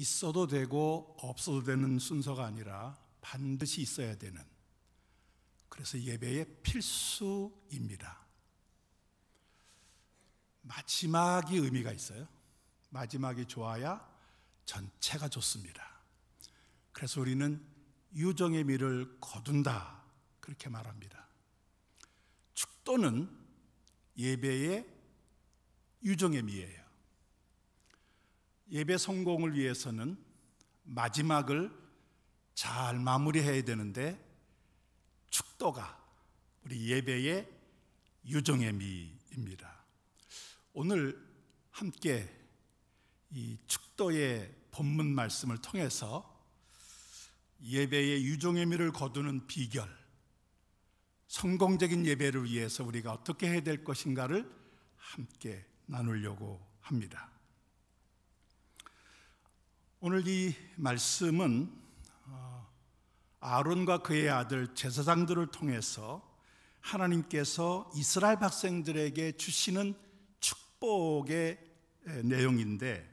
있어도 되고 없어도 되는 순서가 아니라 반드시 있어야 되는 그래서 예배의 필수입니다. 마지막이 의미가 있어요. 마지막이 좋아야 전체가 좋습니다. 그래서 우리는 유정의 미를 거둔다. 그렇게 말합니다. 축도는 예배의 유정의 미예요. 예배 성공을 위해서는 마지막을 잘 마무리해야 되는데 축도가 우리 예배의 유종의 미입니다. 오늘 함께 이 축도의 본문 말씀을 통해서 예배의 유종의 미를 거두는 비결, 성공적인 예배를 위해서 우리가 어떻게 해야 될 것인가를 함께 나누려고 합니다. 오늘 이 말씀은 어, 아론과 그의 아들 제사장들을 통해서 하나님께서 이스라엘 백생들에게 주시는 축복의 내용인데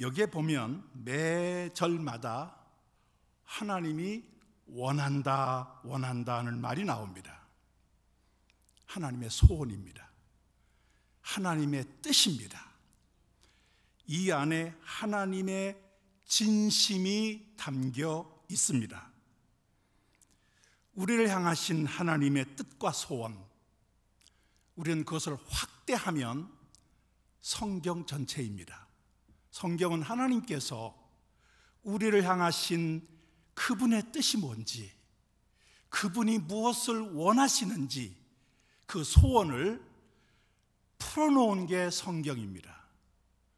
여기에 보면 매 절마다 하나님이 원한다, 원한다는 말이 나옵니다. 하나님의 소원입니다. 하나님의 뜻입니다. 이 안에 하나님의 진심이 담겨 있습니다. 우리를 향하신 하나님의 뜻과 소원, 우리는 그것을 확대하면 성경 전체입니다. 성경은 하나님께서 우리를 향하신 그분의 뜻이 뭔지, 그분이 무엇을 원하시는지 그 소원을 풀어놓은 게 성경입니다.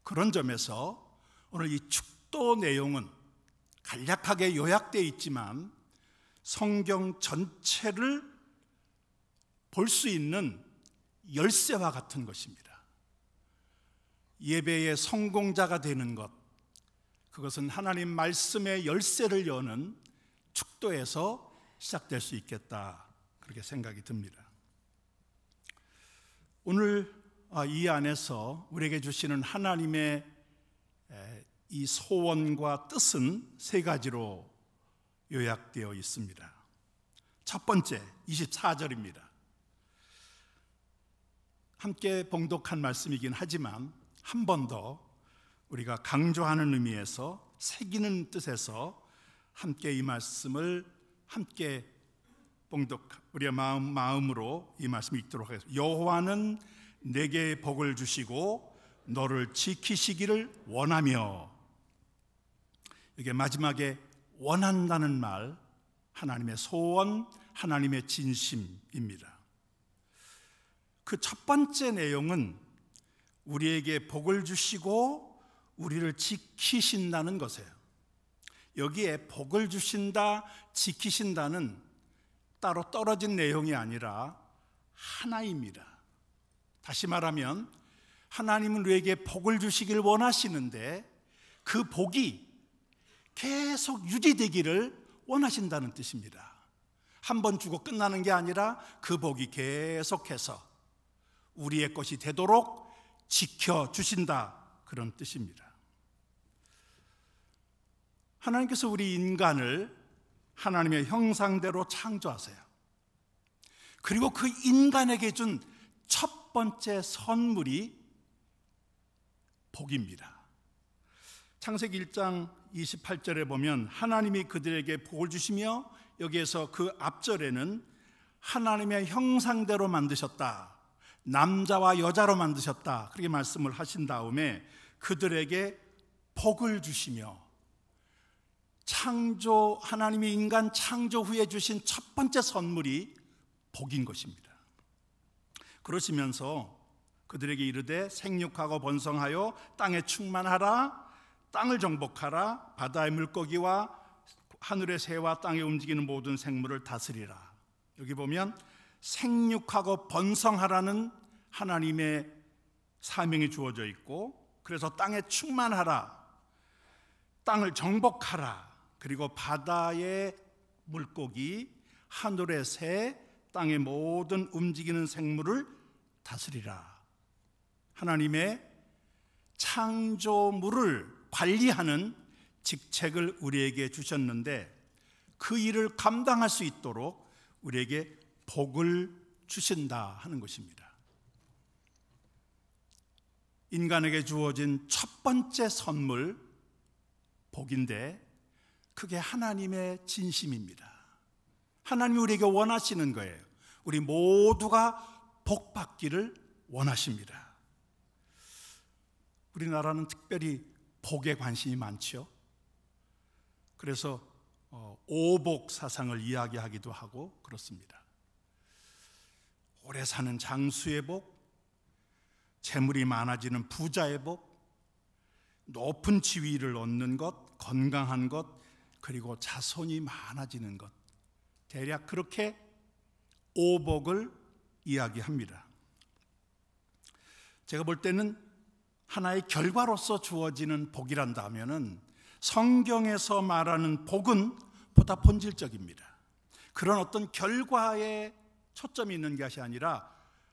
그런 점에서 오늘 이 축도 내용은 간략하게 요약되어 있지만 성경 전체를 볼 수 있는 열쇠와 같은 것입니다. 예배의 성공자가 되는 것, 그것은 하나님 말씀의 열쇠를 여는 축도에서 시작될 수 있겠다. 그렇게 생각이 듭니다. 오늘 아, 이 안에서 우리에게 주시는 하나님의 이 소원과 뜻은 세 가지로 요약되어 있습니다. 첫 번째, 24절입니다. 함께 봉독한 말씀이긴 하지만 한 번 더 우리가 강조하는 의미에서 새기는 뜻에서 함께 이 말씀을 함께 봉독 우리의 마음 마음으로 이 말씀 읽도록 하겠습니다. 여호와는 내게 복을 주시고 너를 지키시기를 원하며 이게 마지막에 원한다는 말 하나님의 소원, 하나님의 진심입니다. 그 첫 번째 내용은 우리에게 복을 주시고 우리를 지키신다는 것이에요. 여기에 복을 주신다, 지키신다는 따로 떨어진 내용이 아니라 하나입니다. 다시 말하면 하나님은 우리에게 복을 주시길 원하시는데 그 복이 계속 유지되기를 원하신다는 뜻입니다. 한 번 주고 끝나는 게 아니라 그 복이 계속해서 우리의 것이 되도록 지켜주신다. 그런 뜻입니다. 하나님께서 우리 인간을 하나님의 형상대로 창조하세요. 그리고 그 인간에게 준첫 번째 선물이 복입니다. 창세기 1장 28절에 보면 하나님이 그들에게 복을 주시며 여기에서 그 앞절에는 하나님의 형상대로 만드셨다. 남자와 여자로 만드셨다. 그렇게 말씀을 하신 다음에 그들에게 복을 주시며 창조 하나님이 인간 창조 후에 주신 첫 번째 선물이 복인 것입니다. 그러시면서 그들에게 이르되 생육하고 번성하여 땅에 충만하라 땅을 정복하라 바다의 물고기와 하늘의 새와 땅에 움직이는 모든 생물을 다스리라. 여기 보면 생육하고 번성하라는 하나님의 사명이 주어져 있고 그래서 땅에 충만하라. 땅을 정복하라. 그리고 바다의 물고기, 하늘의 새, 땅의 모든 움직이는 생물을 다스리라. 하나님의 창조물을 관리하는 직책을 우리에게 주셨는데 그 일을 감당할 수 있도록 우리에게 복을 주신다 하는 것입니다. 인간에게 주어진 첫 번째 선물, 복인데 그게 하나님의 진심입니다. 하나님이 우리에게 원하시는 거예요. 우리 모두가 복 받기를 원하십니다. 우리나라는 특별히 복에 관심이 많죠. 그래서 어, 오복 사상을 이야기하기도 하고 그렇습니다. 오래 사는 장수의 복, 재물이 많아지는 부자의 복, 높은 지위를 얻는 것, 건강한 것, 그리고 자손이 많아지는 것. 대략 그렇게 오복을 이야기합니다. 제가 볼 때는 하나의 결과로서 주어지는 복이란다 면은 성경에서 말하는 복은 보다 본질적입니다. 그런 어떤 결과에 초점이 있는 것이 아니라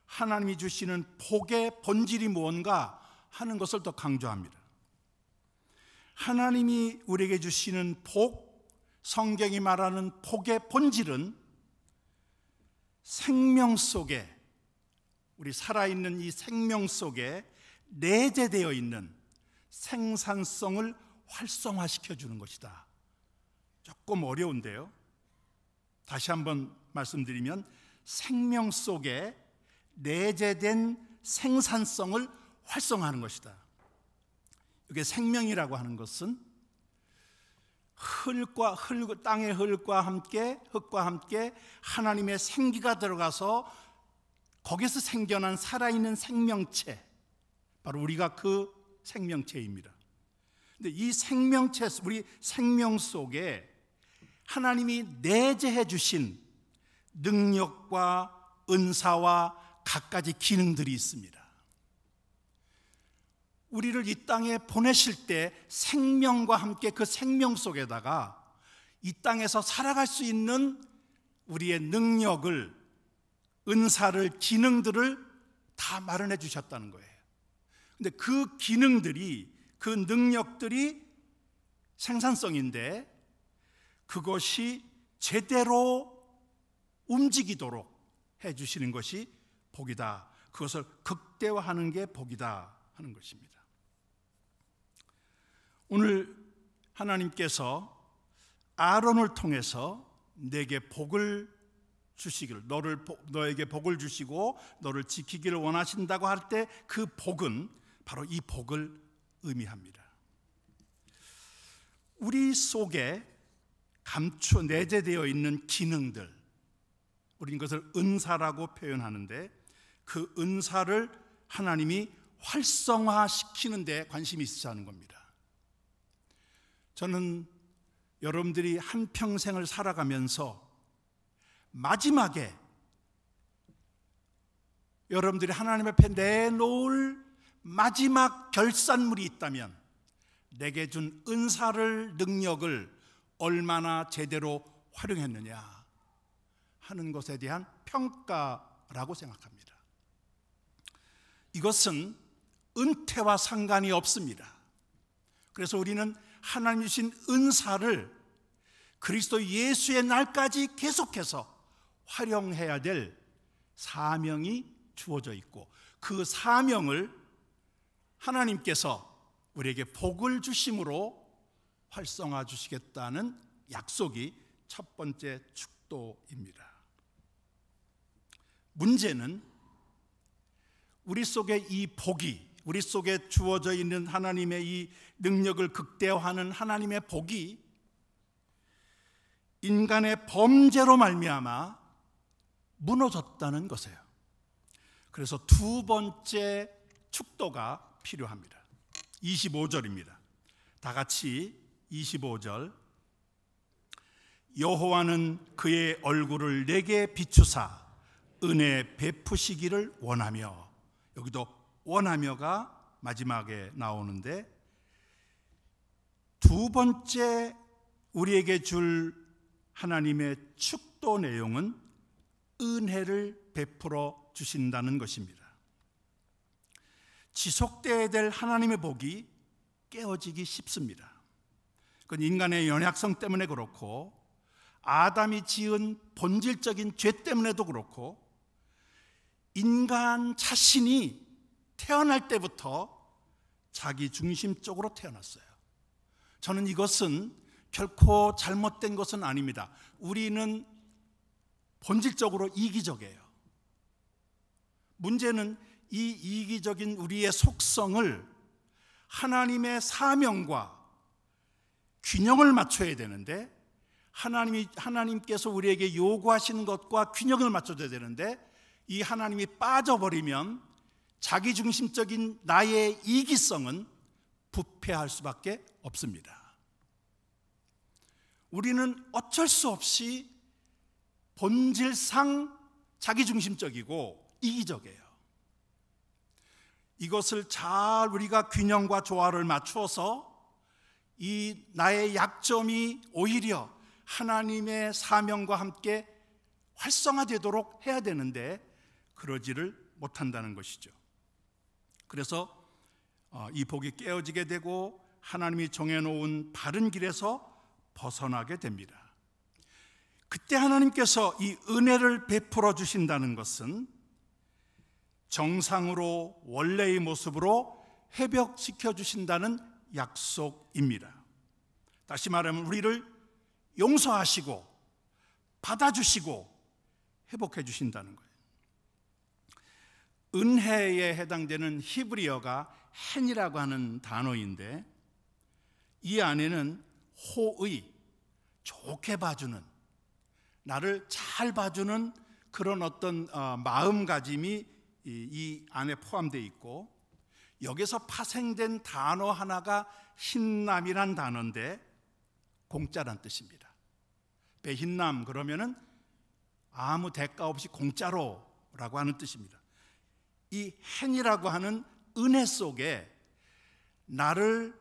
하나님이 주시는 복의 본질이 무언가 하는 것을 더 강조합니다. 하나님이 우리에게 주시는 복, 성경이 말하는 복의 본질은 생명 속에 우리 살아있는 이 생명 속에 내재되어 있는 생산성을 활성화시켜 주는 것이다. 조금 어려운데요. 다시 한번 말씀드리면 생명 속에 내재된 생산성을 활성화하는 것이다. 이게 생명이라고 하는 것은 흙과 흙 땅의 흙과 함께 흙과 함께 하나님의 생기가 들어가서 거기서 생겨난 살아있는 생명체 바로 우리가 그 생명체입니다. 근데 이 생명체 우리 생명 속에 하나님이 내재해 주신 능력과 은사와 갖가지 기능들이 있습니다. 우리를 이 땅에 보내실 때 생명과 함께 그 생명 속에다가 이 땅에서 살아갈 수 있는 우리의 능력을, 은사를, 기능들을 다 마련해 주셨다는 거예요. 근데 그 기능들이, 그 능력들이 생산성인데 그것이 제대로 움직이도록 해 주시는 것이 복이다. 그것을 극대화하는 게 복이다 하는 것입니다. 오늘 하나님께서 아론을 통해서 내게 복을 주시기를 너를 너에게 복을 주시고 너를 지키기를 원하신다고 할 때 그 복은 바로 이 복을 의미합니다. 우리 속에 감추 내재되어 있는 기능들 우리는 것을 은사라고 표현하는데 그 은사를 하나님이 활성화시키는 데 관심이 있으시는 겁니다. 저는 여러분들이 한평생을 살아가면서 마지막에 여러분들이 하나님 앞에 내놓을 마지막 결산물이 있다면 내게 준 은사를 능력을 얼마나 제대로 활용했느냐 하는 것에 대한 평가라고 생각합니다. 이것은 은퇴와 상관이 없습니다. 그래서 우리는 하나님 주신 은사를 그리스도 예수의 날까지 계속해서 활용해야 될 사명이 주어져 있고 그 사명을 하나님께서 우리에게 복을 주심으로 활성화 주시겠다는 약속이 첫 번째 축도입니다. 문제는 우리 속에 이 복이 우리 속에 주어져 있는 하나님의 이 능력을 극대화하는 하나님의 복이 인간의 범죄로 말미암아 무너졌다는 것이에요. 그래서 두 번째 축도가 필요합니다. 25절입니다. 다 같이 25절 여호와는 그의 얼굴을 내게 비추사 은혜 베푸시기를 원하며 여기도 원하며가 마지막에 나오는데 두 번째 우리에게 줄 하나님의 축도 내용은 은혜를 베풀어 주신다는 것입니다. 지속되어야 될 하나님의 복이 깨어지기 쉽습니다. 그건 인간의 연약성 때문에 그렇고 아담이 지은 본질적인 죄 때문에도 그렇고 인간 자신이 태어날 때부터 자기 중심적으로 태어났어요. 저는 이것은 결코 잘못된 것은 아닙니다. 우리는 본질적으로 이기적이에요. 문제는 이 이기적인 우리의 속성을 하나님의 사명과 균형을 맞춰야 되는데 하나님이 하나님께서 우리에게 요구하시는 것과 균형을 맞춰야 되는데 이 하나님이 빠져버리면 자기중심적인 나의 이기성은 부패할 수밖에 없습니다. 우리는 어쩔 수 없이 본질상 자기중심적이고 이기적이에요. 이것을 잘 우리가 균형과 조화를 맞추어서 이 나의 약점이 오히려 하나님의 사명과 함께 활성화되도록 해야 되는데 그러지를 못한다는 것이죠. 그래서 어, 이 복이 깨어지게 되고 하나님이 정해놓은 바른 길에서 벗어나게 됩니다. 그때 하나님께서 이 은혜를 베풀어 주신다는 것은 정상으로 원래의 모습으로 회복시켜 주신다는 약속입니다. 다시 말하면 우리를 용서하시고 받아주시고 회복해 주신다는 거예요. 은혜에 해당되는 히브리어가 헨이라고 하는 단어인데 이 안에는 호의, 좋게 봐주는, 나를 잘 봐주는 그런 어떤 어, 마음가짐이 이 안에 포함되어 있고 여기서 파생된 단어 하나가 흰남이란 단어인데 공짜란 뜻입니다. 배흰남 그러면은 아무 대가 없이 공짜로라고 하는 뜻입니다. 이 행이라고 하는 은혜 속에 나를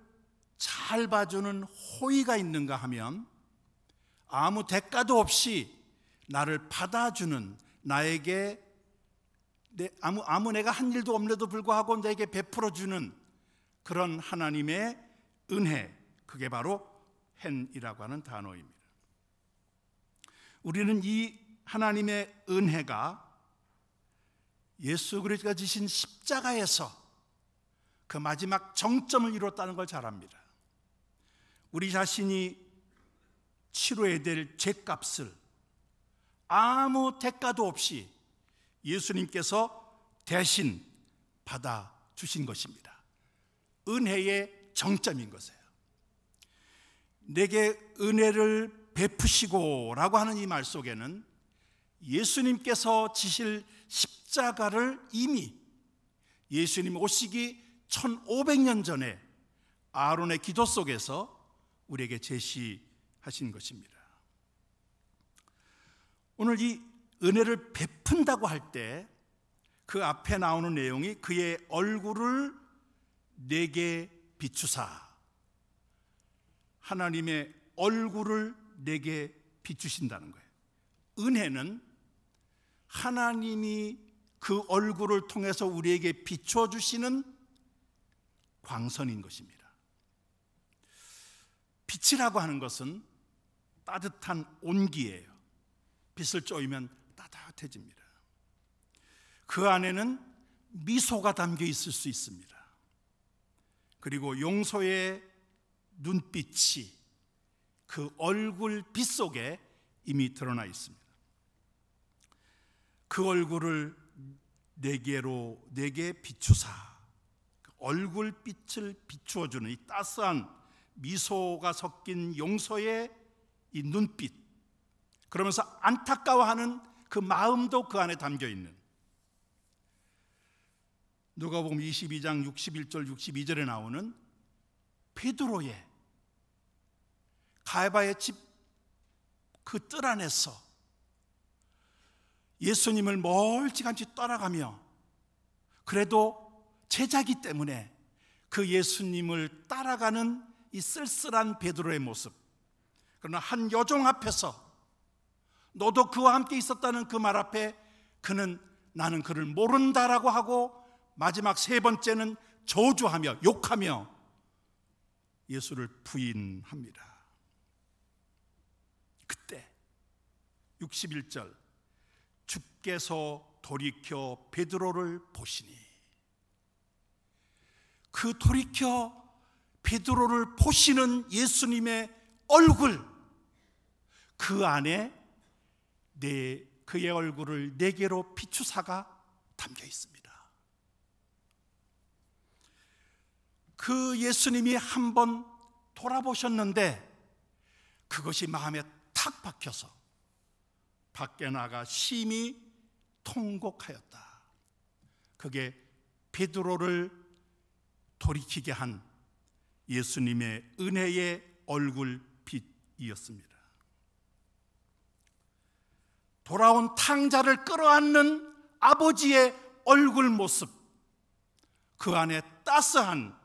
잘 봐주는 호의가 있는가 하면 아무 대가도 없이 나를 받아주는 나에게 내, 아무, 아무 내가 한 일도 없는데도 불구하고 내게 베풀어주는 그런 하나님의 은혜 그게 바로 헨이라고 하는 단어입니다 우리는 이 하나님의 은혜가 예수 그리스도가 지신 십자가에서 그 마지막 정점을 이뤘다는 걸 잘 압니다. 우리 자신이 치료해야 될 죄값을 아무 대가도 없이 예수님께서 대신 받아 주신 것입니다. 은혜의 정점인 것이에요. 내게 은혜를 베푸시고라고 하는 이 말 속에는 예수님께서 지실 십자가를 이미 예수님 오시기 1500년 전에 아론의 기도 속에서 우리에게 제시하신 것입니다. 오늘 이 은혜를 베푼다고 할 때 그 앞에 나오는 내용이 그의 얼굴을 내게 비추사 하나님의 얼굴을 내게 비추신다는 거예요. 은혜는 하나님이 그 얼굴을 통해서 우리에게 비춰주시는 광선인 것입니다. 빛이라고 하는 것은 따뜻한 온기예요. 빛을 쬐면 따뜻해집니다. 그 안에는 미소가 담겨 있을 수 있습니다. 그리고 용서의 눈빛이 그 얼굴 빛 속에 이미 드러나 있습니다. 그 얼굴을 내게로 내게 비추사 얼굴빛을 비추어 주는 이 따스한 미소가 섞인 용서의 이 눈빛 그러면서 안타까워하는 그 마음도 그 안에 담겨 있는 누가복음 22장 61절 62절에 나오는 페드로의 가야바의 집 그 뜰 안에서 예수님을 멀찌감치 따라가며 그래도 제자기 때문에 그 예수님을 따라가는 이 쓸쓸한 베드로의 모습. 그러나 한 여종 앞에서 너도 그와 함께 있었다는 그 말 앞에 그는 나는 그를 모른다라고 하고 마지막 세 번째는 저주하며 욕하며 예수를 부인합니다. 그때 61절 주께서 돌이켜 베드로를 보시니 그 돌이켜 베드로를 보시는 예수님의 얼굴 그 안에 내 그의 얼굴을 네 개로 비추사가 담겨 있습니다. 그 예수님이 한번 돌아보셨는데 그것이 마음에 탁 박혀서 밖에 나가 심히 통곡하였다. 그게 베드로를 돌이키게 한 예수님의 은혜의 얼굴빛이었습니다. 돌아온 탕자를 끌어안는 아버지의 얼굴 모습, 그 안에 따스한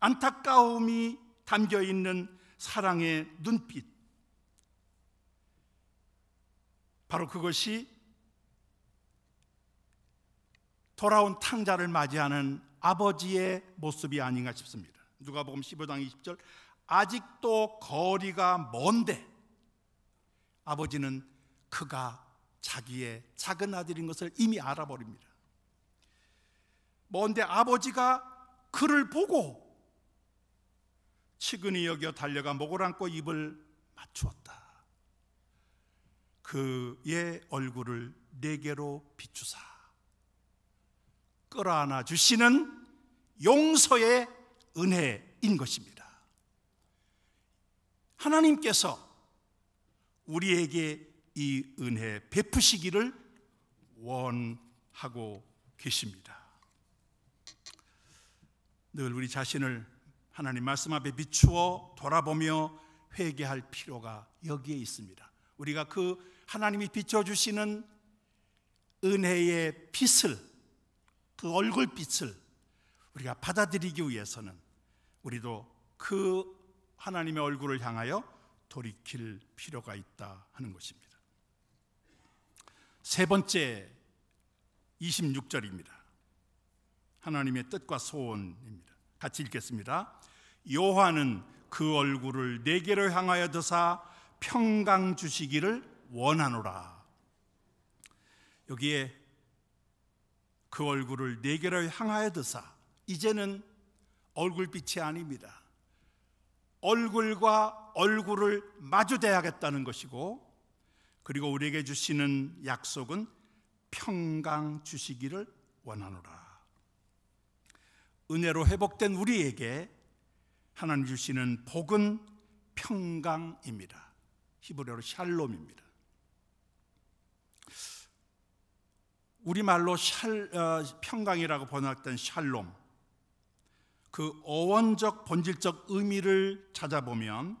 안타까움이 담겨 있는 사랑의 눈빛, 바로 그것이 돌아온 탕자를 맞이하는 아버지의 모습이 아닌가 싶습니다. 누가복음 15장 20절 아직도 거리가 먼데 아버지는 그가 자기의 작은 아들인 것을 이미 알아버립니다. 먼데 아버지가 그를 보고 치근히 여겨 달려가 목을 안고 입을 맞추었다. 그의 얼굴을 내게로 비추사 끌어안아 주시는 용서의 은혜인 것입니다. 하나님께서 우리에게 이 은혜 베푸시기를 원하고 계십니다. 늘 우리 자신을 하나님 말씀 앞에 비추어 돌아보며 회개할 필요가 여기에 있습니다. 우리가 그 하나님이 비춰주시는 은혜의 빛을, 그 얼굴빛을 우리가 받아들이기 위해서는 우리도 그 하나님의 얼굴을 향하여 돌이킬 필요가 있다 하는 것입니다. 세 번째 26절입니다. 하나님의 뜻과 소원입니다. 같이 읽겠습니다. 요한은 그 얼굴을 내게로 향하여 드사 평강 주시기를 원하노라. 여기에 그 얼굴을 내게로 네 향하여 드사 이제는 얼굴빛이 아닙니다. 얼굴과 얼굴을 마주대야겠다는 것이고 그리고 우리에게 주시는 약속은 평강 주시기를 원하노라. 은혜로 회복된 우리에게 하나님 주시는 복은 평강입니다. 히브리어로 샬롬입니다. 우리말로 샬, 어, 평강이라고 번역된 샬롬. 그 어원적 본질적 의미를 찾아보면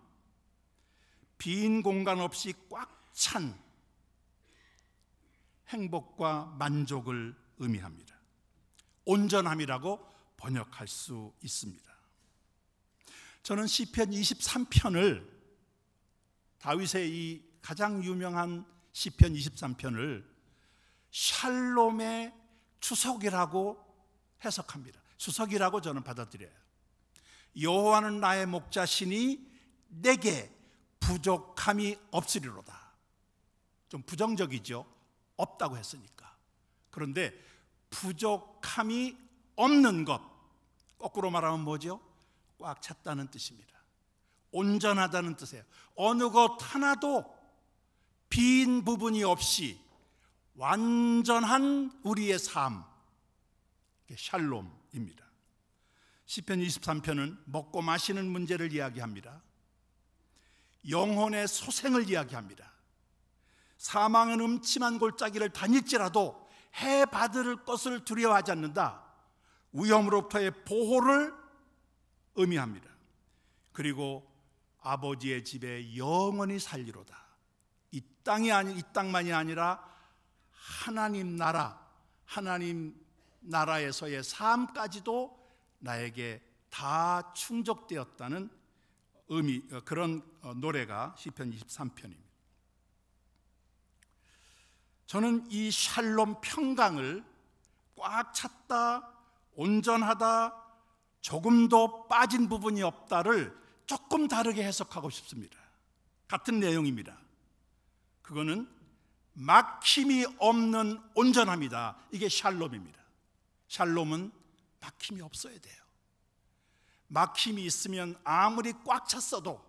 빈 공간 없이 꽉 찬 행복과 만족을 의미합니다. 온전함이라고 번역할 수 있습니다. 저는 시편 23편을 다윗의 이 가장 유명한 시편 23편을 샬롬의 추석이라고 해석합니다. 수석이라고 저는 받아들여요. 여호와는 나의 목자시니 내게 부족함이 없으리로다. 좀 부정적이죠. 없다고 했으니까. 그런데 부족함이 없는 것 거꾸로 말하면 뭐죠? 꽉 찼다는 뜻입니다. 온전하다는 뜻이에요. 어느 것 하나도 빈 부분이 없이 완전한 우리의 삶, 샬롬입니다. 시편 23편은 먹고 마시는 문제를 이야기합니다. 영혼의 소생을 이야기합니다. 사망은 음침한 골짜기를 다닐지라도 해 받을 것을 두려워하지 않는다. 위험으로부터의 보호를 의미합니다. 그리고 아버지의 집에 영원히 살리로다. 이 땅이 아니 이 땅만이 아니라 하나님 나라, 하나님 나라에서의 삶까지도 나에게 다 충족되었다는 의미 어, 그런 어, 노래가 시편 23편입니다. 저는 이 샬롬 평강을 꽉 찼다, 온전하다, 조금도 빠진 부분이 없다를 조금 다르게 해석하고 싶습니다. 같은 내용입니다. 그거는 막힘이 없는 온전함이다. 이게 샬롬입니다. 샬롬은 막힘이 없어야 돼요. 막힘이 있으면 아무리 꽉 찼어도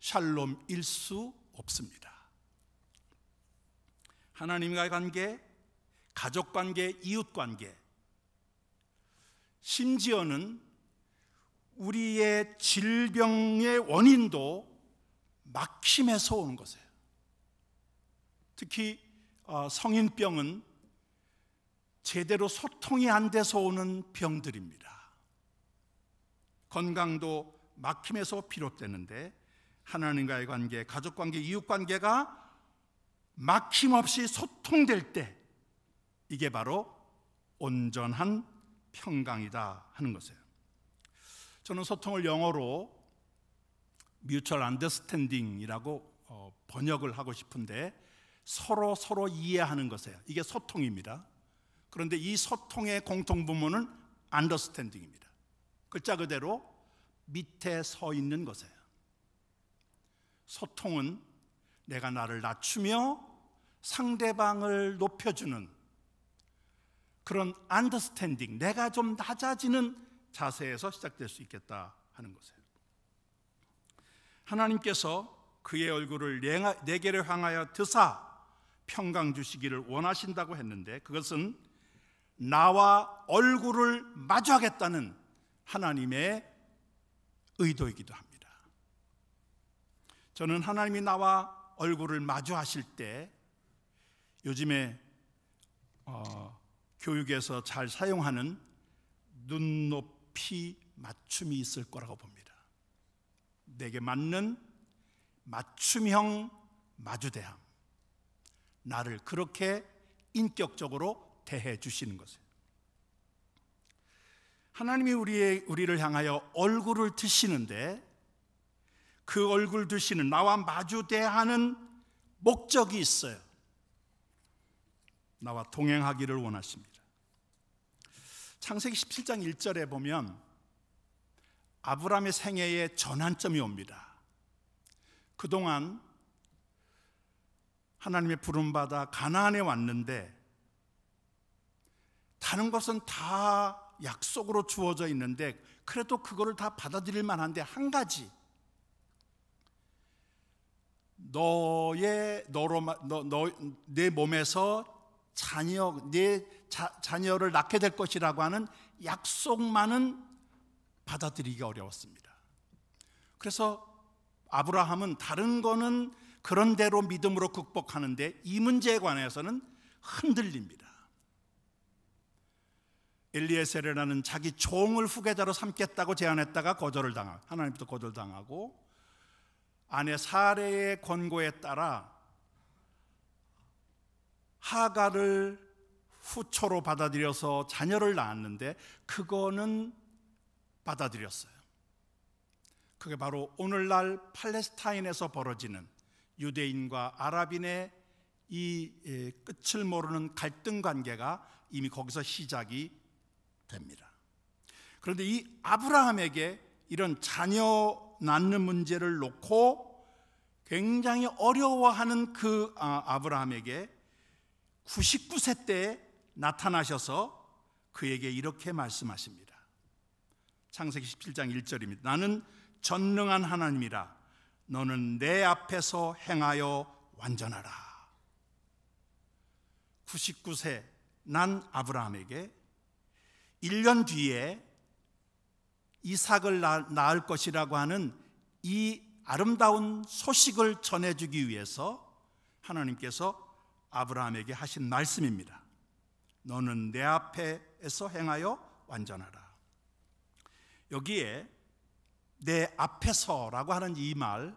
샬롬일 수 없습니다. 하나님과의 관계, 가족 관계, 이웃 관계, 심지어는 우리의 질병의 원인도 막힘에서 오는 것이에요. 특히 어, 성인병은 제대로 소통이 안 돼서 오는 병들입니다. 건강도 막힘에서 비롯되는데 하나님과의 관계, 가족 관계, 이웃 관계가 막힘 없이 소통될 때 이게 바로 온전한 평강이다 하는 것이에요. 저는 소통을 영어로 mutual understanding이라고 어, 번역을 하고 싶은데 서로 서로 이해하는 것이에요. 이게 소통입니다. 그런데 이 소통의 공통 부문은 understanding입니다. 글자 그대로 밑에 서 있는 것이에요. 소통은 내가 나를 낮추며 상대방을 높여주는 그런 understanding, 내가 좀 낮아지는 자세에서 시작될 수 있겠다 하는 것이에요. 하나님께서 그의 얼굴을 내게를 향하여 드사 평강 주시기를 원하신다고 했는데 그것은 나와 얼굴을 마주하겠다는 하나님의 의도이기도 합니다. 저는 하나님이 나와 얼굴을 마주하실 때 요즘에 어, 교육에서 잘 사용하는 눈높이 맞춤이 있을 거라고 봅니다. 내게 맞는 맞춤형 마주대함. 나를 그렇게 인격적으로 대해 주시는 것을 하나님이 우리의, 우리를 향하여 얼굴을 드시는데 그 얼굴 드시는 나와 마주 대하는 목적이 있어요. 나와 동행하기를 원하십니다. 창세기 17장 1절에 보면 아브라함의 생애에 전환점이 옵니다. 그동안 하나님의 부름 받아 가나안에 왔는데 다른 것은 다 약속으로 주어져 있는데 그래도 그거를 다 받아들일 만한데 한 가지 너의 너로 너내 몸에서 자녀 내 자, 자녀를 낳게 될 것이라고 하는 약속만은 받아들이기 어려웠습니다. 그래서 아브라함은 다른 거는 그런 대로 믿음으로 극복하는데 이 문제에 관해서는 흔들립니다. 엘리에세르라는 자기 종을 후계자로 삼겠다고 제안했다가 거절을 당하 하나님부터 거절당하고 아내 사례의 권고에 따라 하가를 후초로 받아들여서 자녀를 낳았는데 그거는 받아들였어요. 그게 바로 오늘날 팔레스타인에서 벌어지는 유대인과 아랍인의 이 끝을 모르는 갈등 관계가 이미 거기서 시작이 됩니다. 그런데 이 아브라함에게 이런 자녀 낳는 문제를 놓고 굉장히 어려워하는 그 아, 아브라함에게 99세 때 나타나셔서 그에게 이렇게 말씀하십니다. 창세기 17장 1절입니다. 나는 전능한 하나님이라 너는 내 앞에서 행하여 완전하라. 99세 난 아브라함에게 1년 뒤에 이삭을 낳을 것이라고 하는 이 아름다운 소식을 전해주기 위해서 하나님께서 아브라함에게 하신 말씀입니다. 너는 내 앞에서 행하여 완전하라. 여기에 내 앞에서라고 하는 이 말,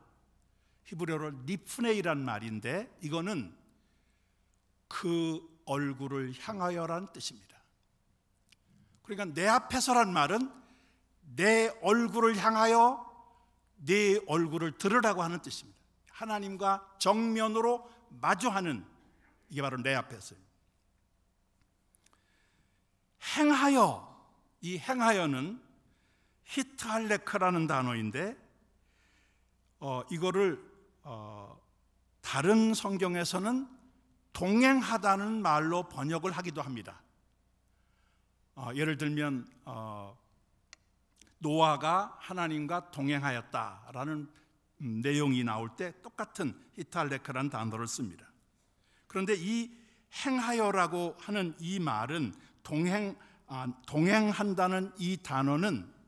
히브리어로 니프네이란 말인데 이거는 그 얼굴을 향하여라는 뜻입니다. 그러니까 내 앞에서란 말은 내 얼굴을 향하여 내 얼굴을 들으라고 하는 뜻입니다. 하나님과 정면으로 마주하는 이게 바로 내 앞에서. 행하여 이 행하여는 히트할레크라는 단어인데 어, 이거를 어, 다른 성경에서는 동행하다는 말로 번역을 하기도 합니다. 어, 예를 들면 어, 노아가 하나님과 동행하였다라는 내용이 나올 때 똑같은 히탈레크라 단어를 씁니다. 그런데 이 행하여라고 하는 이 말은 동행 아, 동행한다는 이 단어는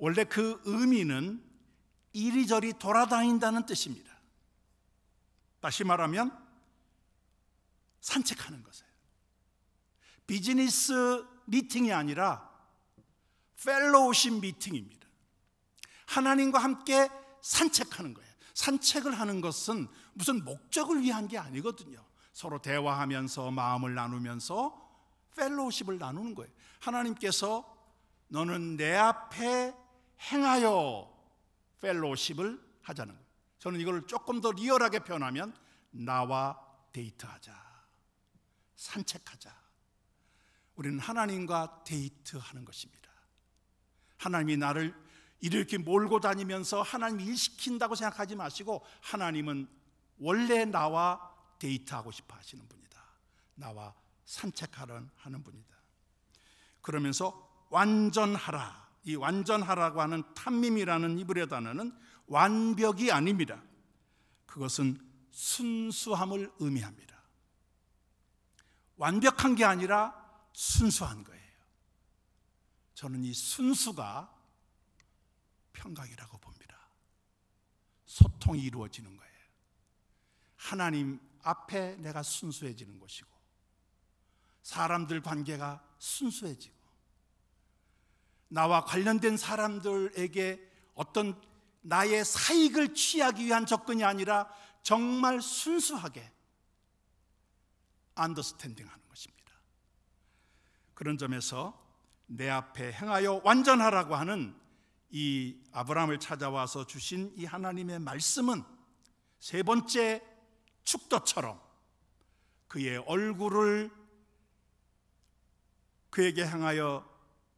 원래 그 의미는 이리저리 돌아다닌다는 뜻입니다. 다시 말하면 산책하는 것이에요. 비즈니스 미팅이 아니라 펠로우십 미팅입니다. 하나님과 함께 산책하는 거예요. 산책을 하는 것은 무슨 목적을 위한 게 아니거든요. 서로 대화하면서 마음을 나누면서 펠로우십을 나누는 거예요. 하나님께서 너는 내 앞에 행하여 펠로십을 하자는 거예요. 저는 이걸 조금 더 리얼하게 표현하면 나와 데이트하자. 산책하자. 우리는 하나님과 데이트하는 것입니다. 하나님이 나를 이렇게 몰고 다니면서 하나님 일 시킨다고 생각하지 마시고 하나님은 원래 나와 데이트하고 싶어 하시는 분이다. 나와 산책하는 하는 분이다. 그러면서 완전하라. 이 완전하라고 하는 탐밈이라는 이브리어 단어는 완벽이 아닙니다. 그것은 순수함을 의미합니다. 완벽한 게 아니라 순수한 거예요. 저는 이 순수가 평강이라고 봅니다. 소통이 이루어지는 거예요. 하나님 앞에 내가 순수해지는 것이고, 사람들 관계가 순수해지고, 나와 관련된 사람들에게 어떤 나의 사익을 취하기 위한 접근이 아니라 정말 순수하게 안더스탠딩 하는 것입니다. 그런 점에서 내 앞에 행하여 완전하라고 하는 이 아브라함을 찾아와서 주신 이 하나님의 말씀은 세 번째 축도처럼 그의 얼굴을 그에게 향하여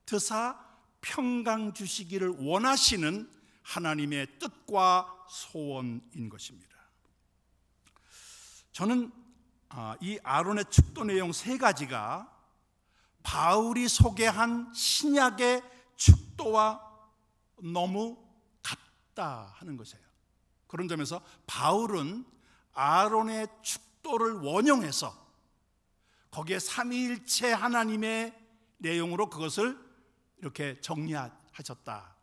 드사 평강 주시기를 원하시는 하나님의 뜻과 소원인 것입니다. 저는 아, 이 아론의 축도 내용 세 가지가 바울이 소개한 신약의 축도와 너무 같다 하는 것이에요. 그런 점에서 바울은 아론의 축도를 원용해서 거기에 삼위일체 하나님의 내용으로 그것을 이렇게 정리하셨다.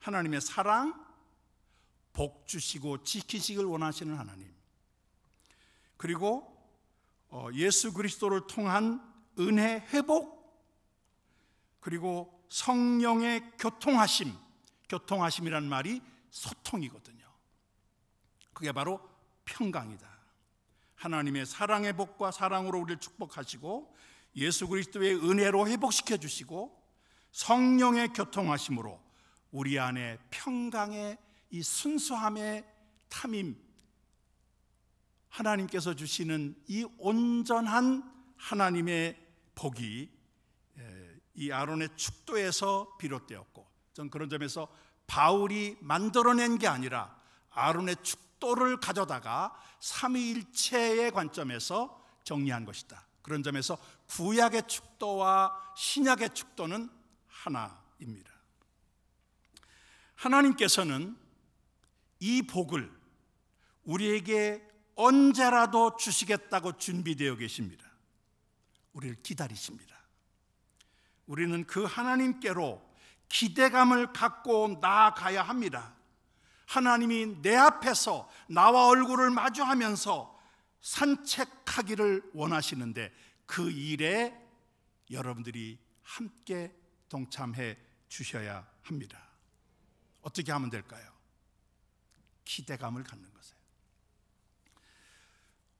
하나님의 사랑, 복 주시고 지키시길 원하시는 하나님. 그리고 어, 예수 그리스도를 통한 은혜 회복, 그리고 성령의 교통하심, 교통하심이란 말이 소통이거든요. 그게 바로 평강이다. 하나님의 사랑의 복과 사랑으로 우리를 축복하시고 예수 그리스도의 은혜로 회복시켜 주시고 성령의 교통하심으로 우리 안에 평강의 이 순수함의 탐임 하나님께서 주시는 이 온전한 하나님의 복이 이 아론의 축도에서 비롯되었고 전 그런 점에서 바울이 만들어낸 게 아니라 아론의 축도를 가져다가 삼위일체의 관점에서 정리한 것이다. 그런 점에서 구약의 축도와 신약의 축도는 하나입니다. 하나님께서는 이 복을 우리에게 언제라도 주시겠다고 준비되어 계십니다. 우리를 기다리십니다. 우리는 그 하나님께로 기대감을 갖고 나아가야 합니다. 하나님이 내 앞에서 나와 얼굴을 마주하면서 산책하기를 원하시는데 그 일에 여러분들이 함께 동참해 주셔야 합니다. 어떻게 하면 될까요? 기대감을 갖는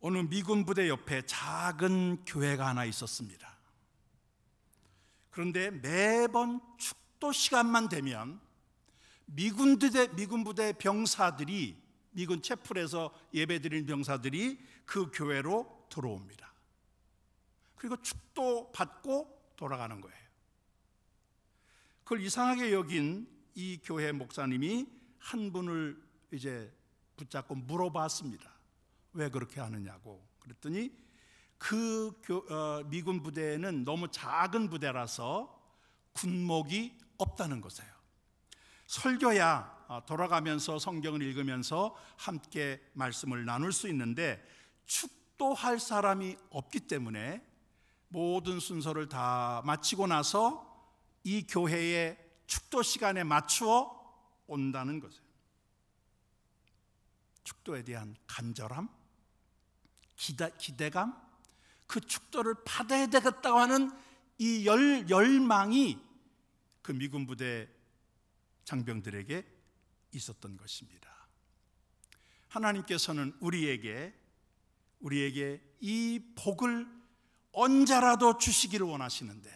것에요어 미군 부대 옆에 작은 교회가 하나 있었습니다. 그런데 매번 축도 시간만 되면 미군 부대 미군 부대 병사들이 미군 채플에서 예배드리는 병사들이 그 교회로 들어옵니다. 그리고 축도 받고 돌아가는 거예요. 그걸 이상하게 여긴 이 교회 목사님이 한 분을 이제 붙잡고 물어봤습니다. 왜 그렇게 하느냐고. 그랬더니 그 교, 어, 미군 부대는 너무 작은 부대라서 군목이 없다는 거예요. 설교야 어, 돌아가면서 성경을 읽으면서 함께 말씀을 나눌 수 있는데 축도할 사람이 없기 때문에 모든 순서를 다 마치고 나서 이 교회의 축도 시간에 맞추어 온다는 것이에요. 축도에 대한 간절함, 기대, 기대감, 그 축도를 받아야 되겠다고 하는 이 열, 열망이 그 미군 부대 장병들에게 있었던 것입니다. 하나님께서는 우리에게 우리에게 이 복을 언제라도 주시기를 원하시는데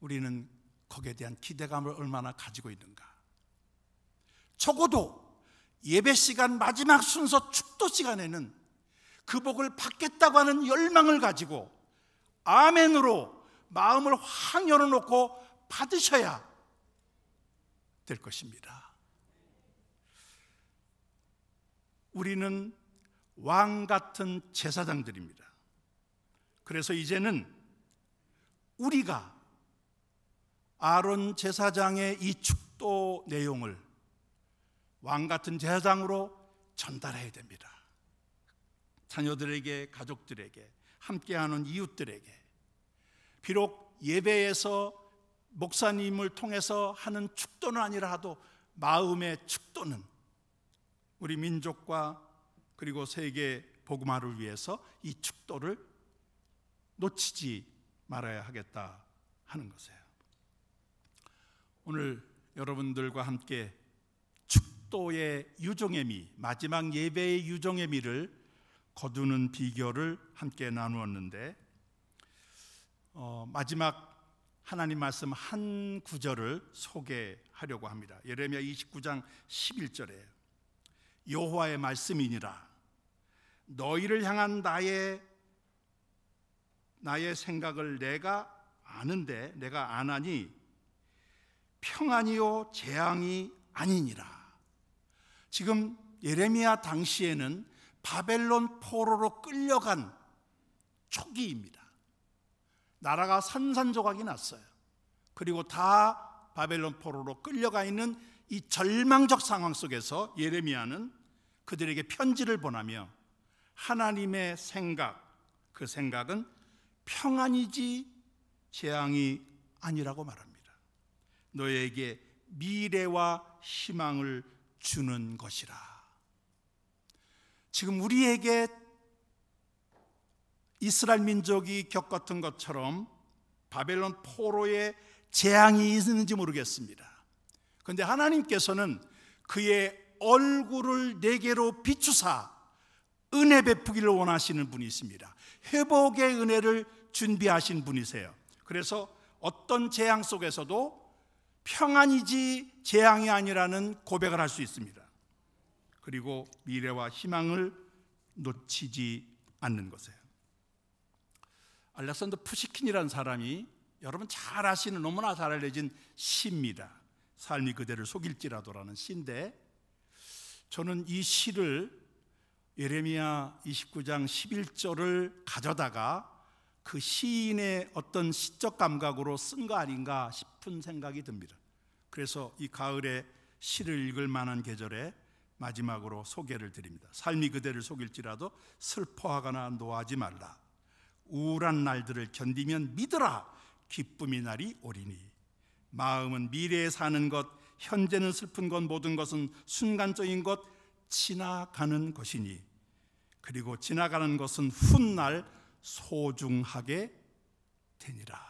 우리는 거기에 대한 기대감을 얼마나 가지고 있는가? 적어도 예배 시간 마지막 순서 축도 시간에는 그 복을 받겠다고 하는 열망을 가지고 아멘으로 마음을 확 열어놓고 받으셔야 될 것입니다. 우리는 왕 같은 제사장들입니다. 그래서 이제는 우리가 아론 제사장의 이 축도 내용을 왕 같은 제사장으로 전달해야 됩니다. 자녀들에게, 가족들에게, 함께하는 이웃들에게. 비록 예배에서 목사님을 통해서 하는 축도는 아니라도 마음의 축도는 우리 민족과 그리고 세계 복음화를 위해서 이 축도를 놓치지 말아야 하겠다 하는 것이에요. 오늘 여러분들과 함께 축도의 유종의 미, 마지막 예배의 유종의 미를 거두는 비결을 함께 나누었는데 어, 마지막 하나님 말씀 한 구절을 소개하려고 합니다. 예레미야 29장 11절에 여호와의 말씀이니라 너희를 향한 나의 나의 생각을 내가 아는데 내가 안 하니 평안이요 재앙이 아니니라. 지금 예레미야 당시에는 바벨론 포로로 끌려간 초기입니다. 나라가 산산조각이 났어요. 그리고 다 바벨론 포로로 끌려가 있는 이 절망적 상황 속에서 예레미야는 그들에게 편지를 보내며 하나님의 생각, 그 생각은 평안이지 재앙이 아니라고 말합니다. 너에게 미래와 희망을 주는 것이라. 지금 우리에게 이스라엘 민족이 겪었던 것처럼 바벨론 포로의 재앙이 있는지 모르겠습니다. 그런데 하나님께서는 그의 얼굴을 내게로 비추사 은혜 베푸기를 원하시는 분이 있습니다. 회복의 은혜를 준비하신 분이세요. 그래서 어떤 재앙 속에서도 평안이지 재앙이 아니라는 고백을 할 수 있습니다. 그리고 미래와 희망을 놓치지 않는 것이에요. 알렉산더 푸시킨이라는 사람이 여러분 잘 아시는 너무나 잘 알려진 시입니다. 삶이 그대를 속일지라도라는 시인데 저는 이 시를 예레미야 29장 11절을 가져다가 그 시인의 어떤 시적 감각으로 쓴 거 아닌가 싶은 생각이 듭니다. 그래서 이 가을에 시를 읽을 만한 계절에 마지막으로 소개를 드립니다. 삶이 그대를 속일지라도 슬퍼하거나 노하지 말라. 우울한 날들을 견디면 믿으라. 기쁨이 날이 오리니. 마음은 미래에 사는 것, 현재는 슬픈 것, 모든 것은 순간적인 것, 지나가는 것이니. 그리고 지나가는 것은 훗날 소중하게 되니라.